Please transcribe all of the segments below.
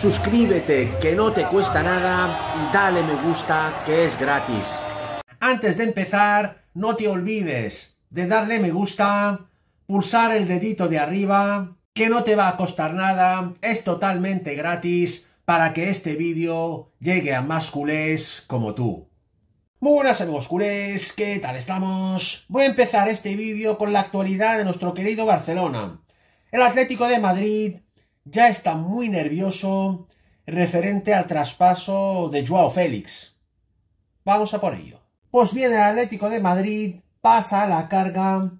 suscríbete que no te cuesta nada y dale me gusta que es gratis. Antes de empezar, no te olvides de darle me gusta, pulsar el dedito de arriba, que no te va a costar nada, es totalmente gratis para que este vídeo llegue a más culés como tú. Buenas amigos culés, ¿qué tal estamos? Voy a empezar este vídeo con la actualidad de nuestro querido Barcelona. El Atlético de Madrid ya está muy nervioso referente al traspaso de Joao Félix. Vamos a por ello. Pues bien, el Atlético de Madrid pasa la carga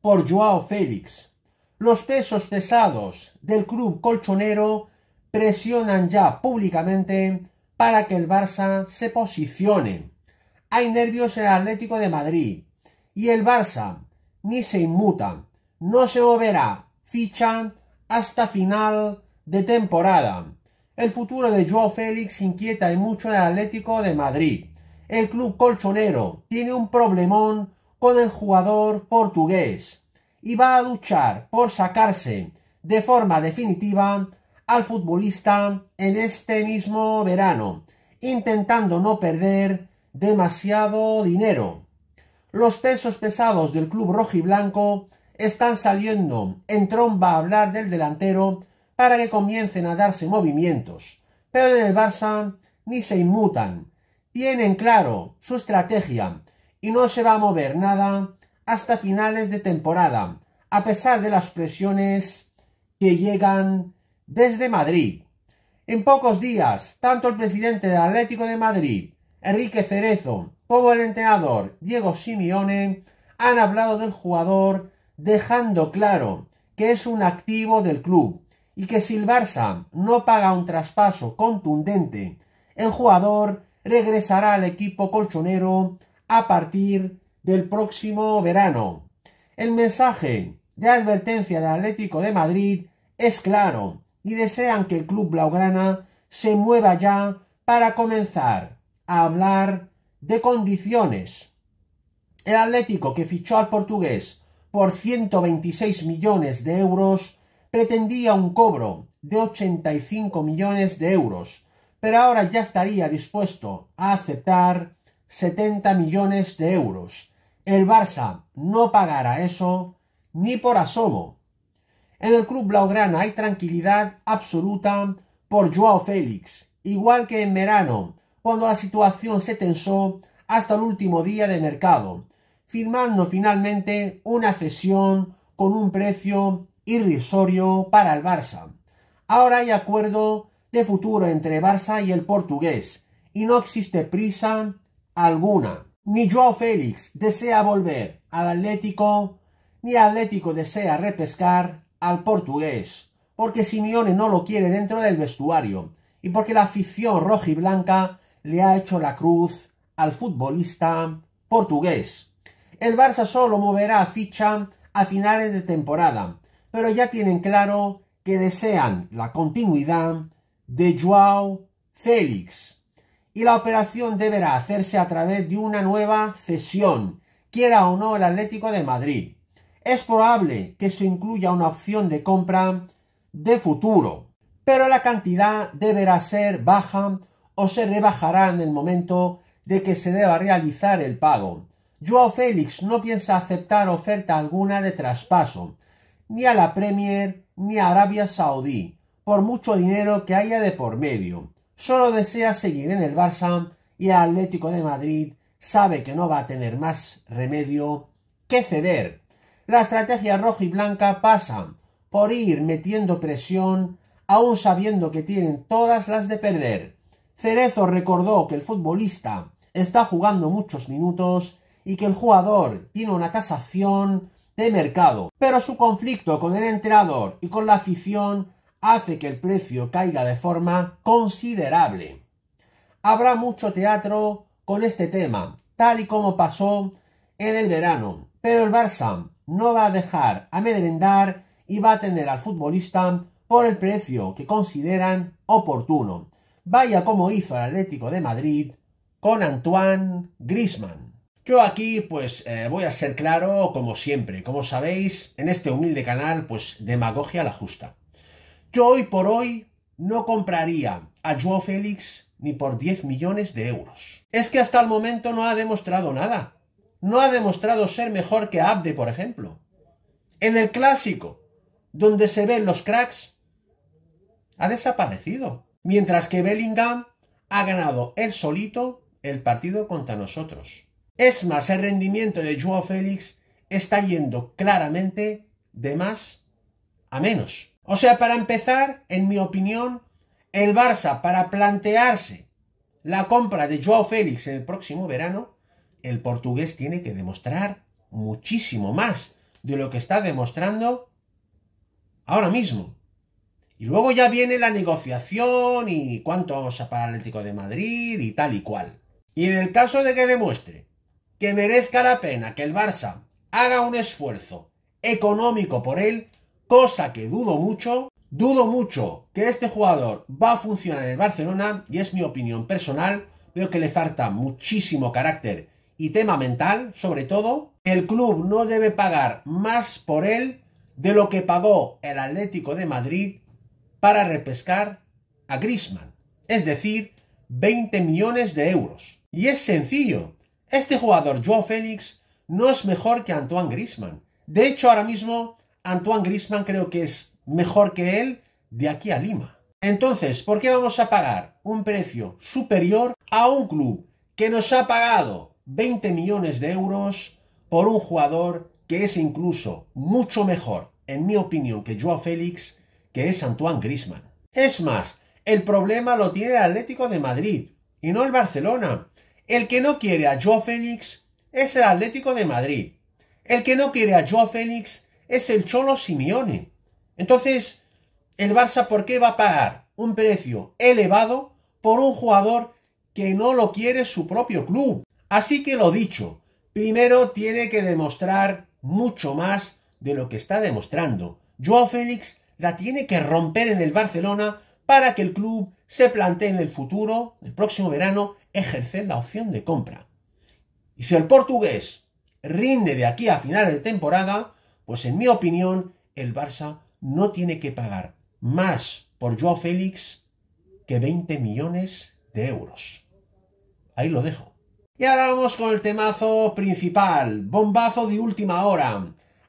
por Joao Félix. Los pesos pesados del club colchonero presionan ya públicamente para que el Barça se posicione. Hay nervios en el Atlético de Madrid y el Barça ni se inmuta, no se moverá, ficha hasta final de temporada. El futuro de Joao Félix inquieta y mucho al Atlético de Madrid. El club colchonero tiene un problemón con el jugador portugués y va a luchar por sacarse de forma definitiva al futbolista en este mismo verano, intentando no perder demasiado dinero. Los pesos pesados del club rojiblanco están saliendo en tromba a hablar del delantero para que comiencen a darse movimientos, pero en el Barça ni se inmutan. Tienen claro su estrategia y no se va a mover nada hasta finales de temporada, a pesar de las presiones que llegan desde Madrid. En pocos días, tanto el presidente del Atlético de Madrid, Enrique Cerezo, como el entrenador Diego Simeone han hablado del jugador dejando claro que es un activo del club y que si el Barça no paga un traspaso contundente, el jugador regresará al equipo colchonero a partir del próximo verano. El mensaje de advertencia del Atlético de Madrid es claro y desean que el club blaugrana se mueva ya para comenzar a hablar de condiciones. El Atlético que fichó al portugués por 126 millones de euros, pretendía un cobro de 85 millones de euros, pero ahora ya estaría dispuesto a aceptar 70 millones de euros. El Barça no pagará eso ni por asomo. En el club blaugrana hay tranquilidad absoluta por Joao Félix, igual que en verano, cuando la situación se tensó hasta el último día de mercado, firmando finalmente una cesión con un precio irrisorio para el Barça. Ahora hay acuerdo de futuro entre Barça y el portugués y no existe prisa alguna. Ni Joao Félix desea volver al Atlético, ni Atlético desea repescar al portugués, porque Simeone no lo quiere dentro del vestuario y porque la afición roja y blanca le ha hecho la cruz al futbolista portugués. El Barça solo moverá ficha a finales de temporada, pero ya tienen claro que desean la continuidad de Joao Félix. Y la operación deberá hacerse a través de una nueva cesión, quiera o no el Atlético de Madrid. Es probable que se incluya una opción de compra de futuro, pero la cantidad deberá ser baja o se rebajará en el momento de que se deba realizar el pago. Joao Félix no piensa aceptar oferta alguna de traspaso, ni a la Premier ni a Arabia Saudí, por mucho dinero que haya de por medio. Solo desea seguir en el Barça y el Atlético de Madrid sabe que no va a tener más remedio que ceder. La estrategia roja y blanca pasa por ir metiendo presión, aún sabiendo que tienen todas las de perder. Cerezo recordó que el futbolista está jugando muchos minutos y que el jugador tiene una tasación de mercado, pero su conflicto con el entrenador y con la afición hace que el precio caiga de forma considerable. Habrá mucho teatro con este tema, tal y como pasó en el verano, pero el Barça no va a dejar amedrendar y va a tener al futbolista por el precio que consideran oportuno. Vaya como hizo el Atlético de Madrid con Antoine Grisman. Yo aquí pues eh, voy a ser claro como siempre, como sabéis, en este humilde canal pues demagogia la justa. Yo hoy por hoy no compraría a Joao Félix ni por 10 millones de euros. Es que hasta el momento no ha demostrado nada. No ha demostrado ser mejor que Abde, por ejemplo. En el clásico, donde se ven los cracks, ha desaparecido. Mientras que Bellingham ha ganado él solito el partido contra nosotros. Es más, el rendimiento de Joao Félix está yendo claramente de más a menos. O sea, para empezar, en mi opinión, el Barça para plantearse la compra de Joao Félix en el próximo verano, el portugués tiene que demostrar muchísimo más de lo que está demostrando ahora mismo. Y luego ya viene la negociación y cuánto vamos a pagar al Atlético de Madrid y tal y cual. Y en el caso de que demuestre que merezca la pena que el Barça haga un esfuerzo económico por él, cosa que dudo mucho. Dudo mucho que este jugador va a funcionar en el Barcelona y es mi opinión personal. Veo que le falta muchísimo carácter y tema mental, sobre todo. El club no debe pagar más por él de lo que pagó el Atlético de Madrid para repescar a Grisman, es decir, 20 millones de euros. Y es sencillo, este jugador, Joao Félix, no es mejor que Antoine Grisman. De hecho, ahora mismo Antoine Grisman creo que es mejor que él de aquí a Lima. Entonces, ¿por qué vamos a pagar un precio superior a un club que nos ha pagado 20 millones de euros por un jugador que es incluso mucho mejor, en mi opinión, que Joao Félix, que es Antoine Grisman? Es más, el problema lo tiene el Atlético de Madrid y no el Barcelona. El que no quiere a Joe Félix es el Atlético de Madrid. El que no quiere a Joe Félix es el Cholo Simeone. Entonces, ¿el Barça por qué va a pagar un precio elevado por un jugador que no lo quiere su propio club? Así que lo dicho, primero tiene que demostrar mucho más de lo que está demostrando. Joao Félix la tiene que romper en el Barcelona para que el club se plantee en el futuro, el próximo verano, ejercer la opción de compra. Y si el portugués rinde de aquí a final de temporada, pues en mi opinión el Barça no tiene que pagar más por Joao Félix que 20 millones de euros. Ahí lo dejo. Y ahora vamos con el temazo principal, bombazo de última hora.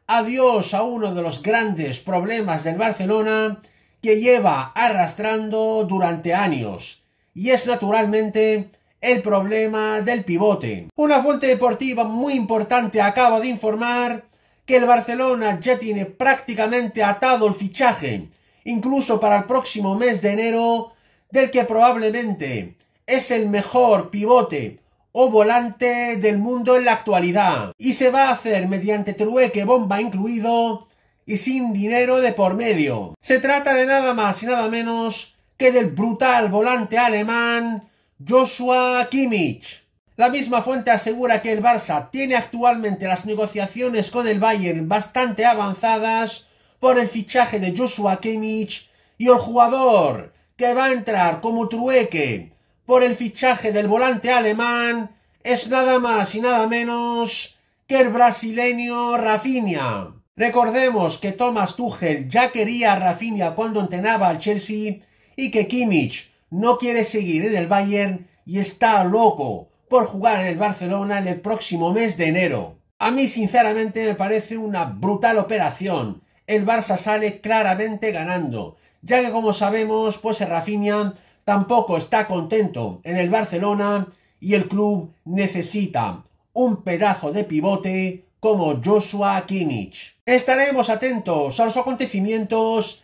Adiós a uno de los grandes problemas del Barcelona que lleva arrastrando durante años. Y es naturalmente el problema del pivote. Una fuente deportiva muy importante acaba de informar que el Barcelona ya tiene prácticamente atado el fichaje, incluso para el próximo mes de enero, del que probablemente es el mejor pivote o volante del mundo en la actualidad. Y se va a hacer mediante trueque bomba incluido y sin dinero de por medio. Se trata de nada más y nada menos que del brutal volante alemán Joshua Kimmich. La misma fuente asegura que el Barça tiene actualmente las negociaciones con el Bayern bastante avanzadas por el fichaje de Joshua Kimmich y el jugador que va a entrar como trueque por el fichaje del volante alemán es nada más y nada menos que el brasileño Rafinha. Recordemos que Thomas Tuchel ya quería a Rafinha cuando entrenaba al Chelsea y que Kimmich no quiere seguir en el Bayern y está loco por jugar en el Barcelona en el próximo mes de enero. A mí sinceramente me parece una brutal operación. El Barça sale claramente ganando, ya que como sabemos, pues Rafinha tampoco está contento en el Barcelona y el club necesita un pedazo de pivote como Joshua Kimmich. Estaremos atentos a los acontecimientos